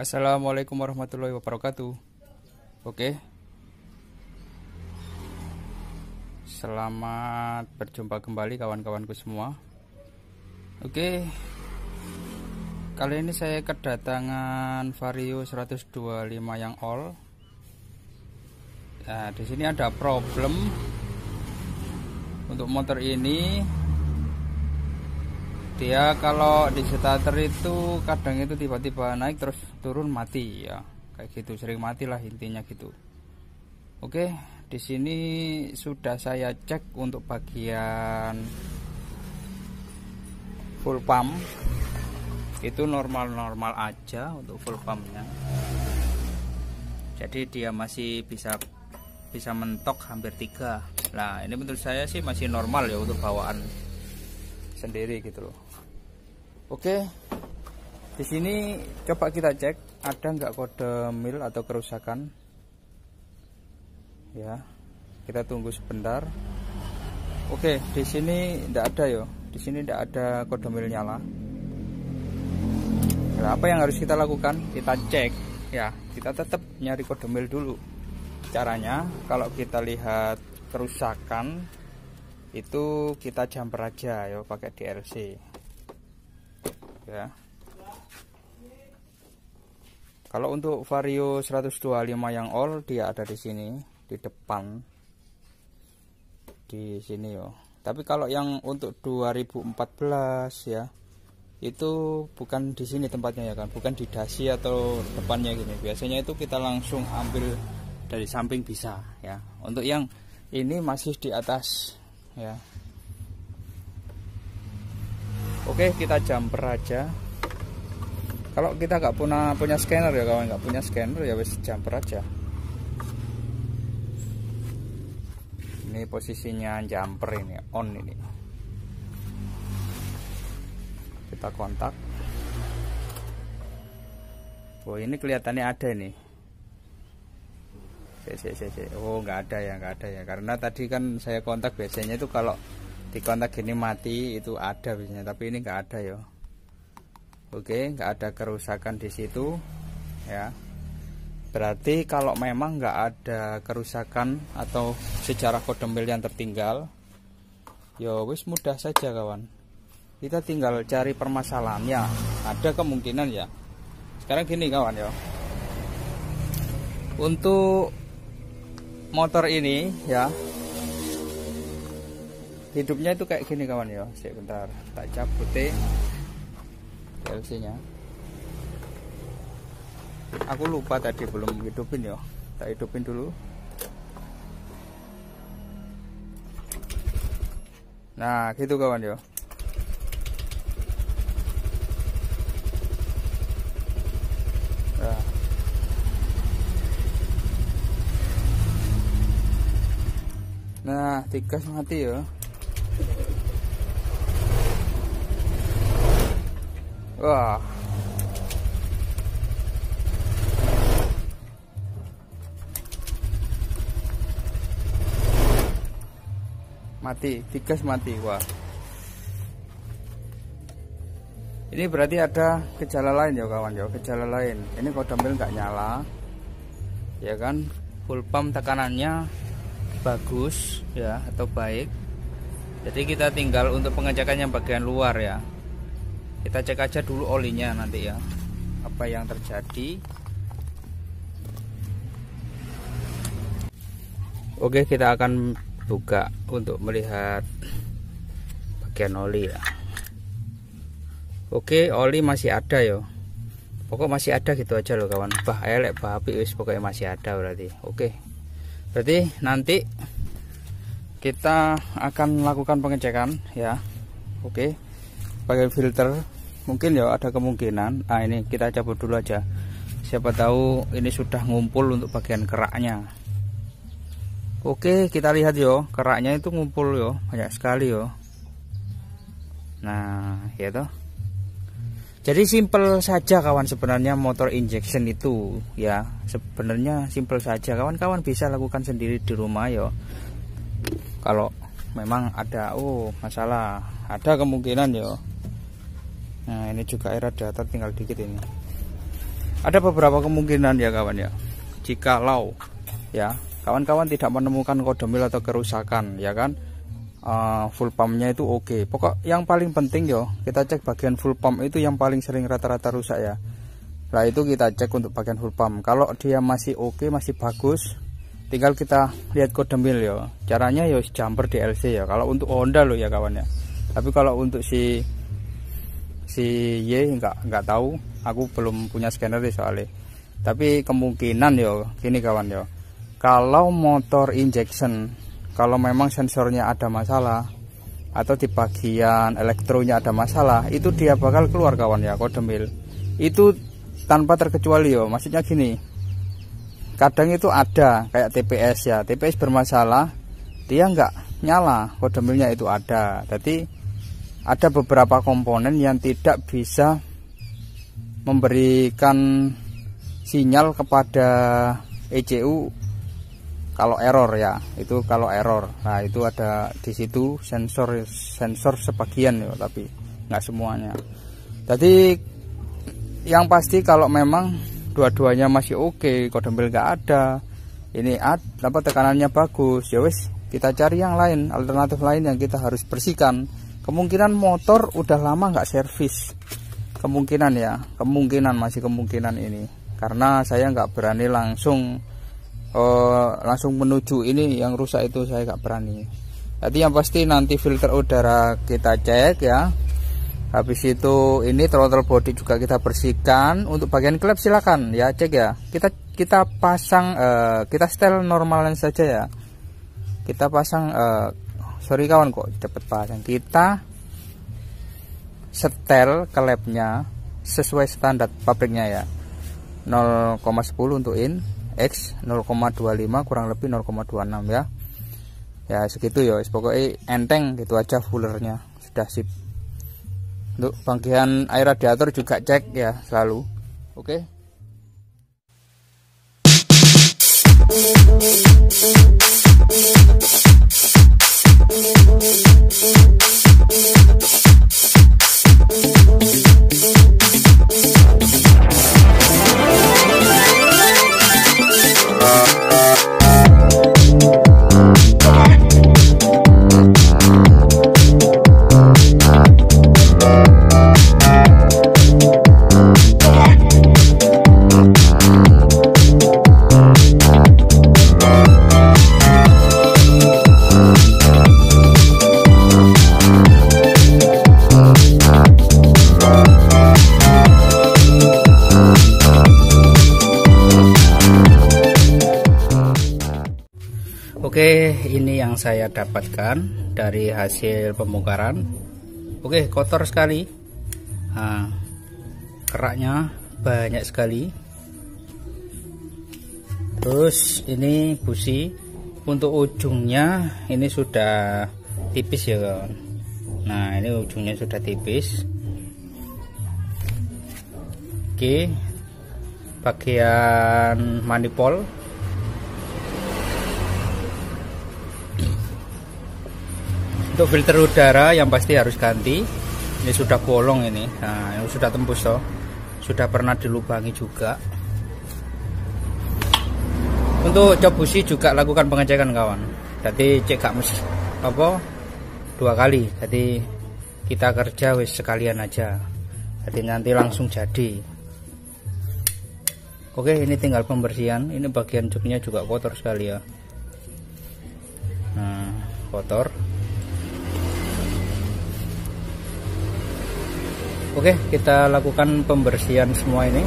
Assalamualaikum warahmatullahi wabarakatuh. Oke. Selamat berjumpa kembali kawan-kawanku semua. Oke. Kali ini saya kedatangan Vario 125 yang all. Nah, di sini ada problem untuk motor ini Gitu ya kalau di starter itu kadang itu tiba-tiba naik terus turun mati ya kayak gitu sering mati lah intinya gitu oke di sini sudah saya cek untuk bagian full pump itu normal-normal aja untuk full pumpnya jadi dia masih bisa bisa mentok hampir tiga nah ini menurut saya sih masih normal ya untuk bawaan sendiri gitu loh oke di sini coba kita cek ada nggak kode mil atau kerusakan ya kita tunggu sebentar oke di sini tidak ada yo di sini tidak ada kode mil nyala nah, apa yang harus kita lakukan kita cek ya kita tetap nyari kode mil dulu caranya kalau kita lihat kerusakan itu kita jumper aja ya pakai DLC ya kalau untuk Vario 125 yang all dia ada di sini di depan di sini yo tapi kalau yang untuk 2014 ya itu bukan di sini tempatnya ya kan bukan di dasi atau depannya gini biasanya itu kita langsung ambil dari samping bisa ya untuk yang ini masih di atas ya oke kita jumper aja kalau kita nggak punya punya scanner ya kawan nggak punya scanner ya wes jumper aja ini posisinya jumper ini on ini kita kontak Oh ini kelihatannya ada nih cek oh nggak ada ya nggak ada ya karena tadi kan saya kontak biasanya itu kalau di kontak gini mati itu ada biasanya tapi ini nggak ada ya oke nggak ada kerusakan di situ ya berarti kalau memang nggak ada kerusakan atau secara kode mil yang tertinggal ya wis mudah saja kawan kita tinggal cari permasalahannya ada kemungkinan ya sekarang gini kawan ya untuk motor ini ya hidupnya itu kayak gini kawan ya sebentar tak cabut eh. LC nya aku lupa tadi belum hidupin ya tak hidupin dulu nah gitu kawan ya digas mati ya wah mati digas mati wah ini berarti ada gejala lain ya kawan ya gejala lain ini kodamil nggak nyala ya kan full pump tekanannya bagus ya atau baik jadi kita tinggal untuk pengecekan yang bagian luar ya kita cek aja dulu olinya nanti ya apa yang terjadi oke kita akan buka untuk melihat bagian oli ya oke oli masih ada ya pokok masih ada gitu aja loh kawan bah elek bah api pokoknya masih ada berarti oke berarti nanti kita akan melakukan pengecekan ya oke okay. pakai filter mungkin ya ada kemungkinan ah ini kita cabut dulu aja siapa tahu ini sudah ngumpul untuk bagian keraknya oke kita lihat yo keraknya itu ngumpul yo banyak sekali yo nah ya toh jadi simple saja kawan sebenarnya motor injection itu ya sebenarnya simple saja kawan-kawan bisa lakukan sendiri di rumah yo kalau memang ada oh masalah ada kemungkinan yo nah ini juga air radiator tinggal dikit ini ada beberapa kemungkinan ya kawan ya jikalau ya kawan-kawan tidak menemukan mil atau kerusakan ya kan uh, full pumpnya itu oke okay. pokok yang paling penting yo kita cek bagian full pump itu yang paling sering rata-rata rusak ya lah itu kita cek untuk bagian full pump kalau dia masih oke okay, masih bagus tinggal kita lihat kode mil yo caranya yo jumper DLC ya kalau untuk Honda lo ya kawan ya tapi kalau untuk si si Y nggak nggak tahu aku belum punya scanner deh soalnya tapi kemungkinan yo gini kawan yo kalau motor injection kalau memang sensornya ada masalah atau di bagian elektronya ada masalah itu dia bakal keluar kawan ya kodemil itu tanpa terkecuali yo maksudnya gini kadang itu ada kayak TPS ya TPS bermasalah dia nggak nyala kodemilnya itu ada jadi ada beberapa komponen yang tidak bisa memberikan sinyal kepada ECU kalau error ya itu kalau error nah itu ada di situ sensor sensor sebagian ya tapi nggak semuanya jadi yang pasti kalau memang dua-duanya masih oke okay, kodembel nggak ada ini ad, apa tekanannya bagus ya wes kita cari yang lain alternatif lain yang kita harus bersihkan kemungkinan motor udah lama nggak servis kemungkinan ya kemungkinan masih kemungkinan ini karena saya nggak berani langsung uh, langsung menuju ini yang rusak itu saya nggak berani jadi yang pasti nanti filter udara kita cek ya habis itu ini throttle body juga kita bersihkan untuk bagian klep silakan ya cek ya kita kita pasang uh, kita setel normalan saja ya kita pasang uh, sorry kawan kok cepet pasang kita setel klepnya sesuai standar pabriknya ya 0,10 untuk in X 0,25 kurang lebih 0,26 ya ya segitu ya pokoknya enteng gitu aja fullernya sudah sip untuk bagian air radiator juga cek ya selalu oke okay? saya dapatkan dari hasil pembongkaran oke kotor sekali nah, keraknya banyak sekali terus ini busi untuk ujungnya ini sudah tipis ya kawan nah ini ujungnya sudah tipis oke bagian manifold untuk filter udara yang pasti harus ganti ini sudah bolong ini nah yang sudah tembus toh sudah pernah dilubangi juga untuk cap busi juga lakukan pengecekan kawan jadi cek gak mesti, apa dua kali jadi kita kerja wis sekalian aja jadi nanti langsung jadi oke ini tinggal pembersihan ini bagian joknya juga kotor sekali ya nah kotor Oke, kita lakukan pembersihan semua ini.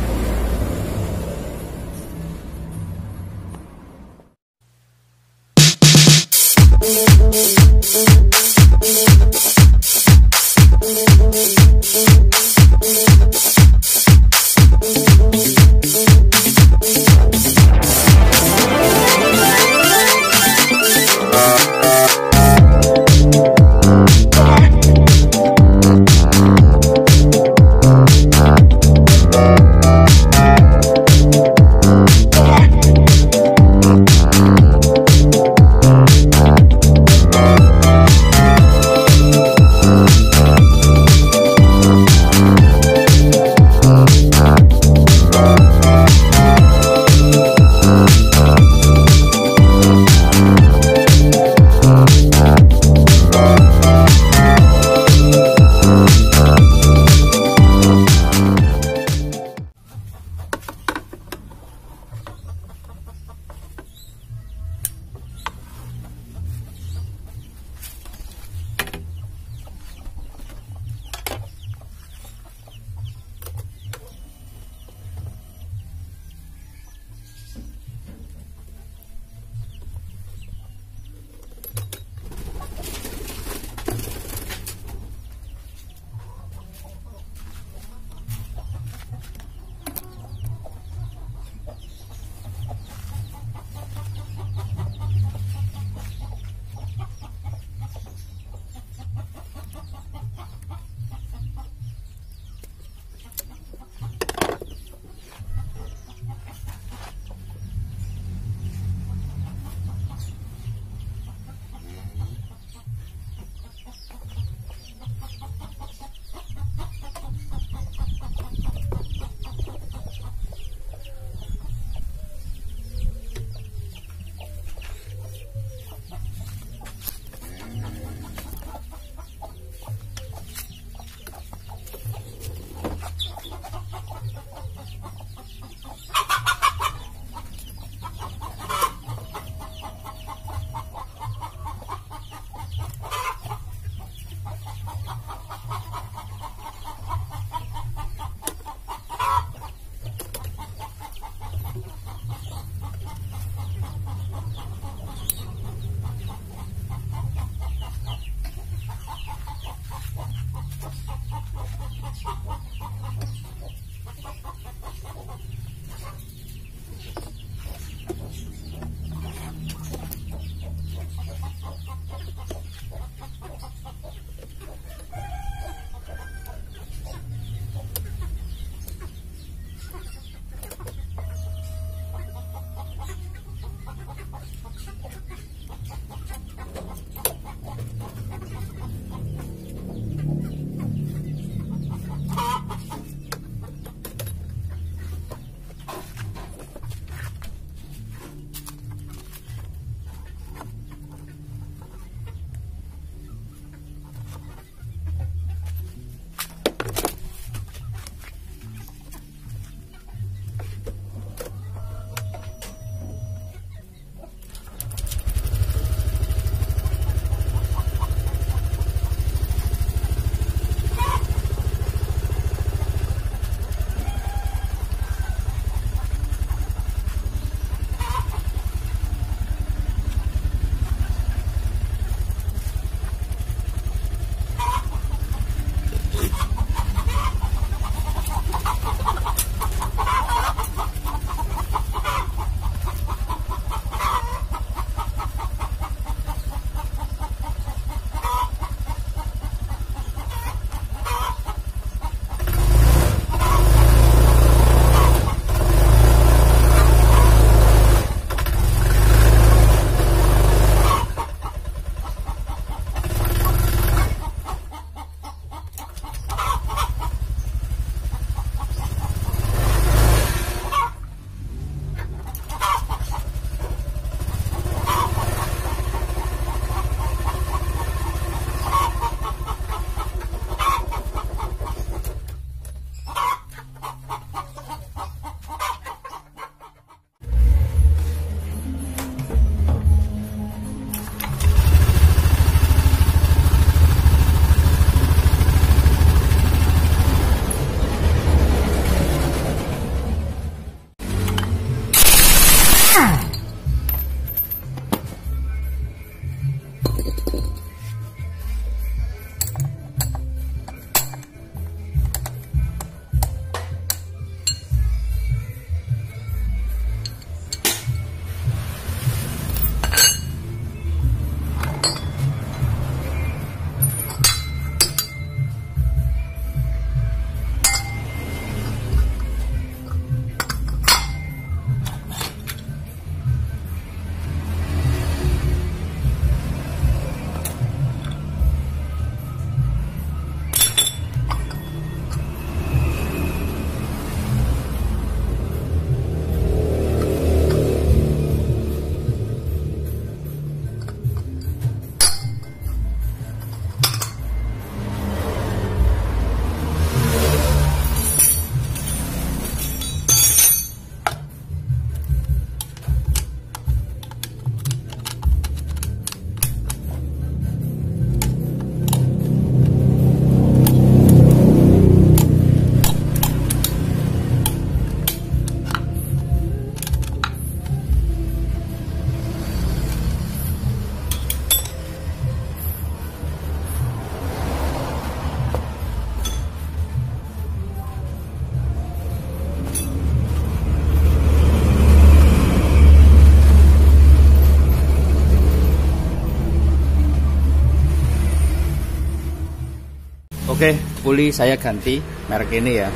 Oke, puli saya ganti merek ini ya.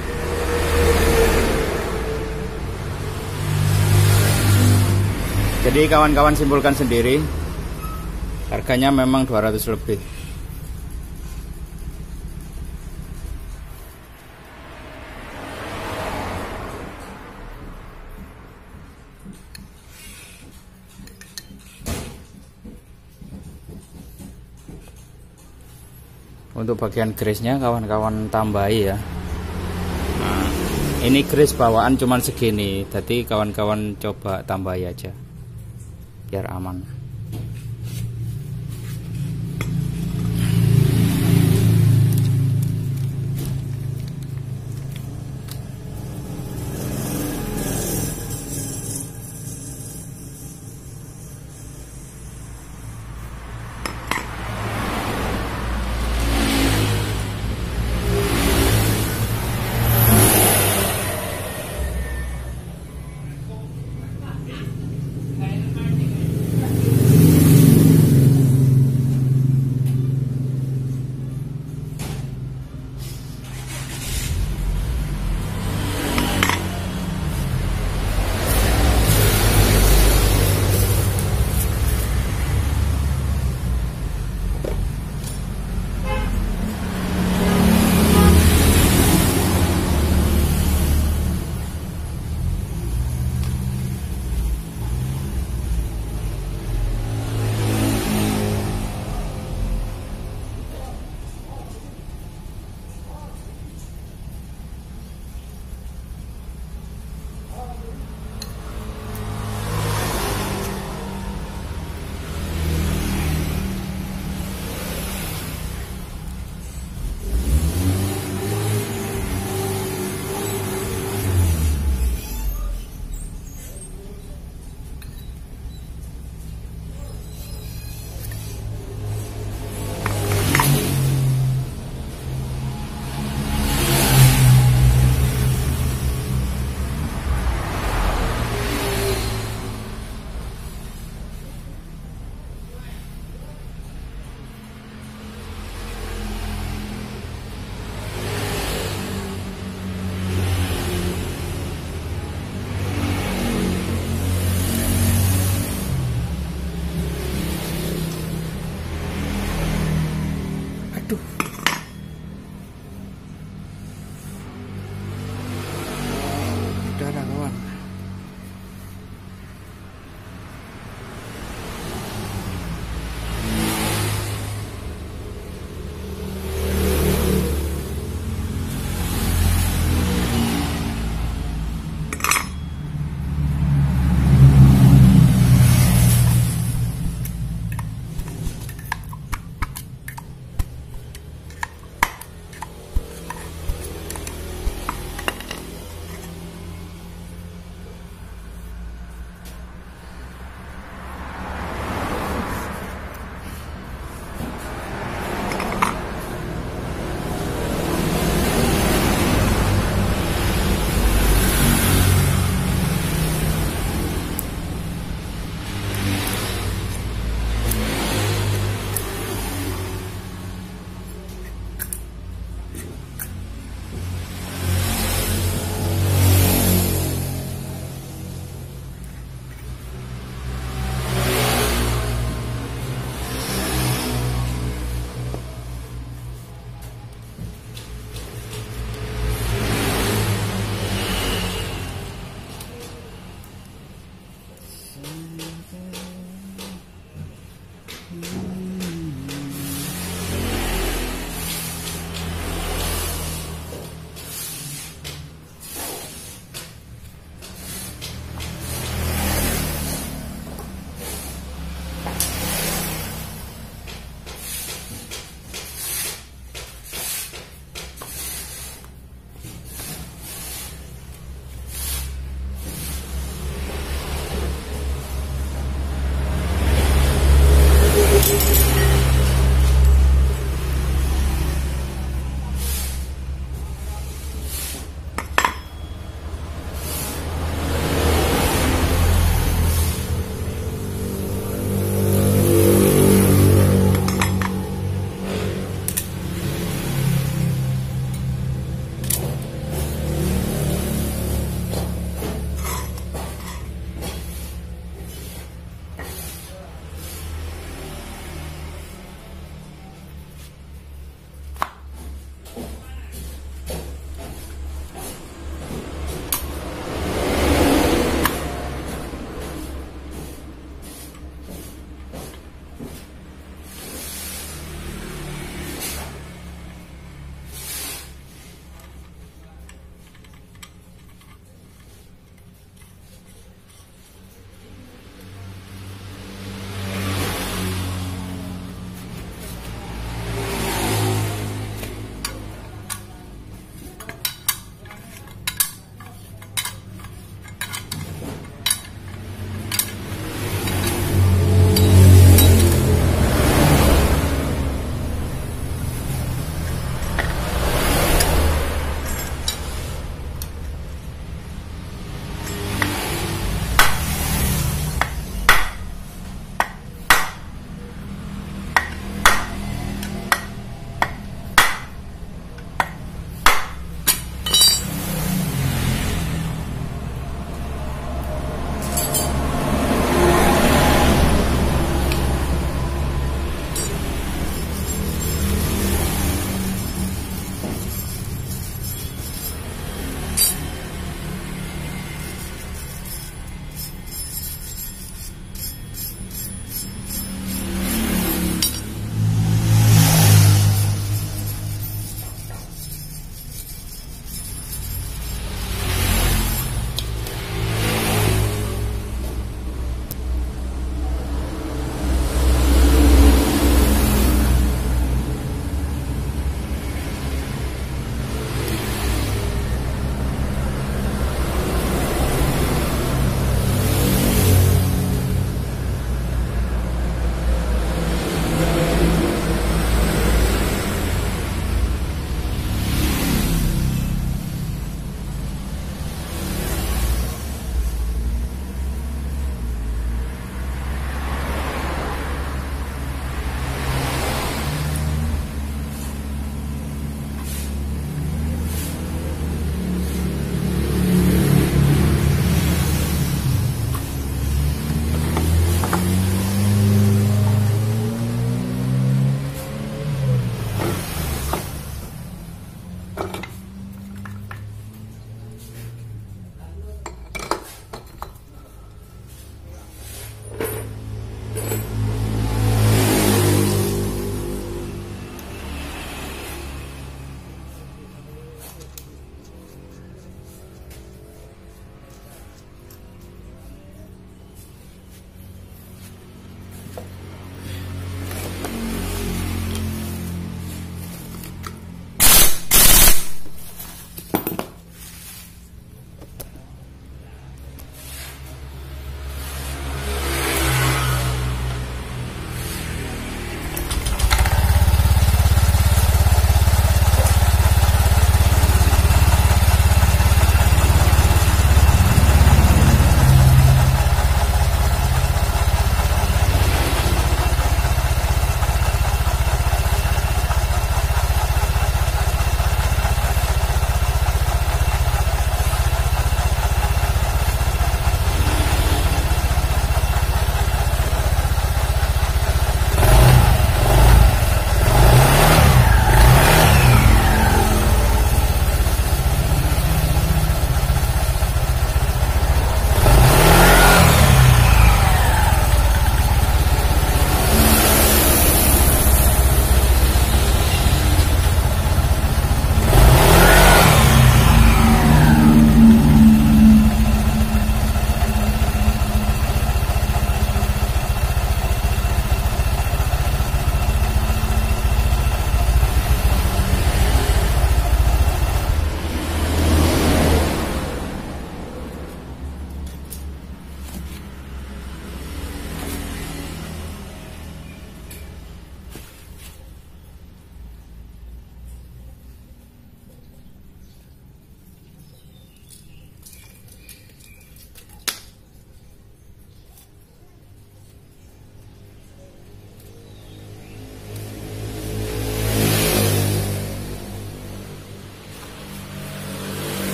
Jadi kawan-kawan simpulkan sendiri. Harganya memang 200 lebih. untuk bagian grisnya kawan-kawan tambahi ya nah, ini gris bawaan cuman segini jadi kawan-kawan coba tambahi aja biar aman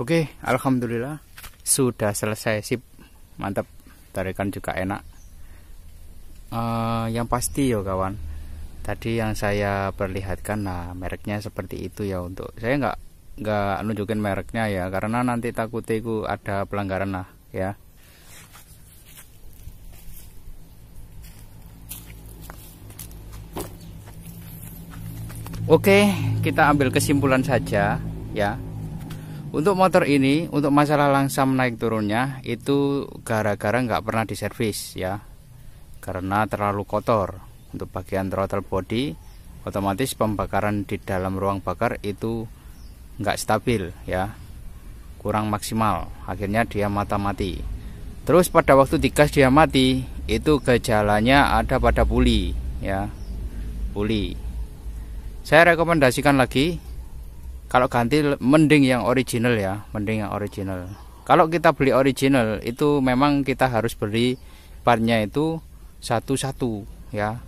Oke, alhamdulillah sudah selesai sip. Mantap. Tarikan juga enak. Uh, yang pasti ya kawan. Tadi yang saya perlihatkan nah mereknya seperti itu ya untuk saya nggak nggak nunjukin mereknya ya karena nanti takutnya itu ada pelanggaran lah ya. Oke, kita ambil kesimpulan saja ya. Untuk motor ini, untuk masalah langsam naik turunnya itu gara-gara nggak pernah diservis ya, karena terlalu kotor. Untuk bagian throttle body, otomatis pembakaran di dalam ruang bakar itu nggak stabil ya, kurang maksimal. Akhirnya dia mata mati. Terus pada waktu digas dia mati, itu gejalanya ada pada puli ya, puli. Saya rekomendasikan lagi kalau ganti mending yang original ya mending yang original kalau kita beli original itu memang kita harus beli partnya itu satu-satu ya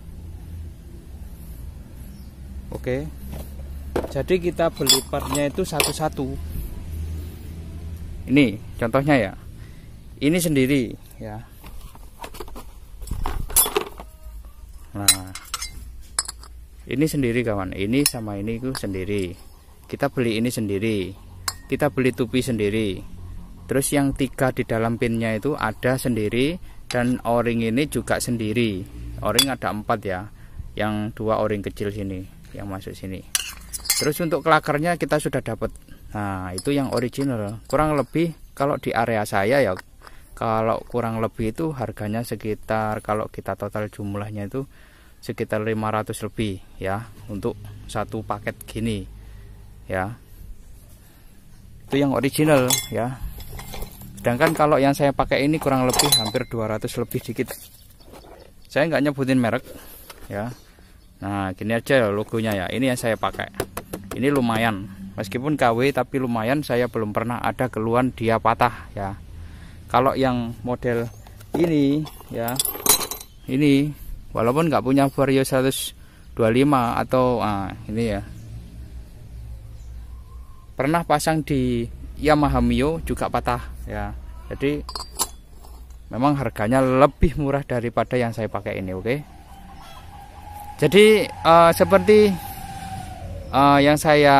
oke jadi kita beli partnya itu satu-satu ini contohnya ya ini sendiri ya nah ini sendiri kawan ini sama ini itu sendiri kita beli ini sendiri kita beli tupi sendiri terus yang tiga di dalam pinnya itu ada sendiri dan o-ring ini juga sendiri o-ring ada empat ya yang dua o-ring kecil sini yang masuk sini terus untuk kelakarnya kita sudah dapat nah itu yang original kurang lebih kalau di area saya ya kalau kurang lebih itu harganya sekitar kalau kita total jumlahnya itu sekitar 500 lebih ya untuk satu paket gini ya itu yang original ya sedangkan kalau yang saya pakai ini kurang lebih hampir 200 lebih dikit saya nggak nyebutin merek ya nah gini aja ya logonya ya ini yang saya pakai ini lumayan meskipun KW tapi lumayan saya belum pernah ada keluhan dia patah ya kalau yang model ini ya ini walaupun nggak punya Vario 125 atau ah, ini ya pernah pasang di Yamaha Mio juga patah ya jadi memang harganya lebih murah daripada yang saya pakai ini oke jadi uh, seperti uh, yang saya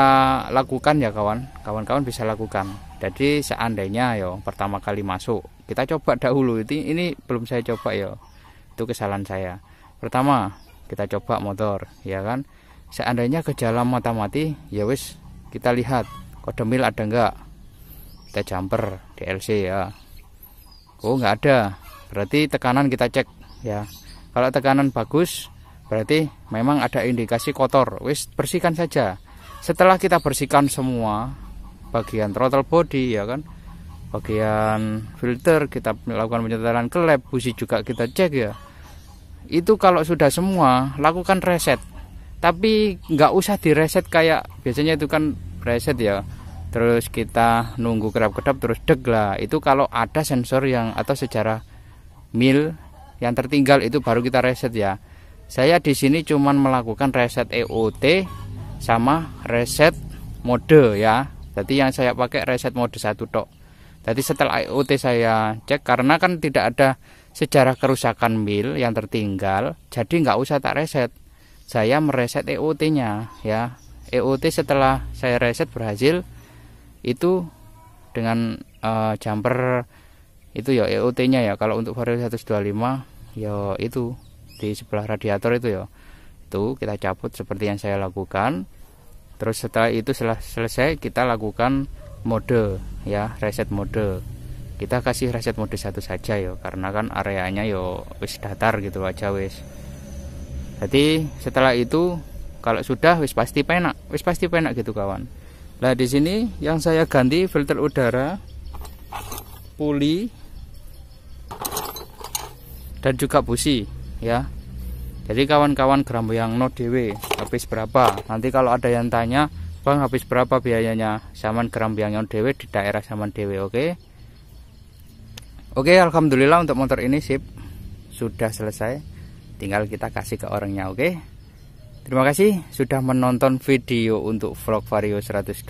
lakukan ya kawan kawan-kawan bisa lakukan jadi seandainya yo pertama kali masuk kita coba dahulu ini ini belum saya coba yo itu kesalahan saya pertama kita coba motor ya kan seandainya gejala mata mati ya wis kita lihat kode mil ada enggak kita jumper DLC ya Oh enggak ada berarti tekanan kita cek ya kalau tekanan bagus berarti memang ada indikasi kotor wis bersihkan saja setelah kita bersihkan semua bagian throttle body ya kan bagian filter kita melakukan penyetelan ke lab busi juga kita cek ya itu kalau sudah semua lakukan reset tapi nggak usah direset kayak biasanya itu kan preset ya terus kita nunggu kerap kedap terus deg lah itu kalau ada sensor yang atau sejarah mil yang tertinggal itu baru kita reset ya saya di sini cuman melakukan reset EOT sama reset mode ya jadi yang saya pakai reset mode satu tok jadi setelah EOT saya cek karena kan tidak ada sejarah kerusakan mil yang tertinggal jadi nggak usah tak reset saya mereset EOT nya ya EOT setelah saya reset berhasil itu dengan uh, jumper itu ya EOT nya ya kalau untuk varian 125 ya itu di sebelah radiator itu ya itu kita cabut seperti yang saya lakukan terus setelah itu setelah selesai kita lakukan mode ya reset mode kita kasih reset mode satu saja ya karena kan areanya ya wis datar gitu aja wis jadi setelah itu kalau sudah wis pasti penak wis pasti penak gitu kawan nah di sini yang saya ganti filter udara puli dan juga busi ya jadi kawan-kawan gram yang no dewe habis berapa nanti kalau ada yang tanya bang habis berapa biayanya zaman gram yang no dewe di daerah zaman dewe oke okay? oke okay, alhamdulillah untuk motor ini sip sudah selesai tinggal kita kasih ke orangnya oke okay? Terima kasih sudah menonton video untuk vlog Vario 125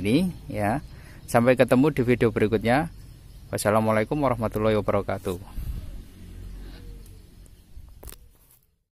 ini ya. Sampai ketemu di video berikutnya. Wassalamualaikum warahmatullahi wabarakatuh.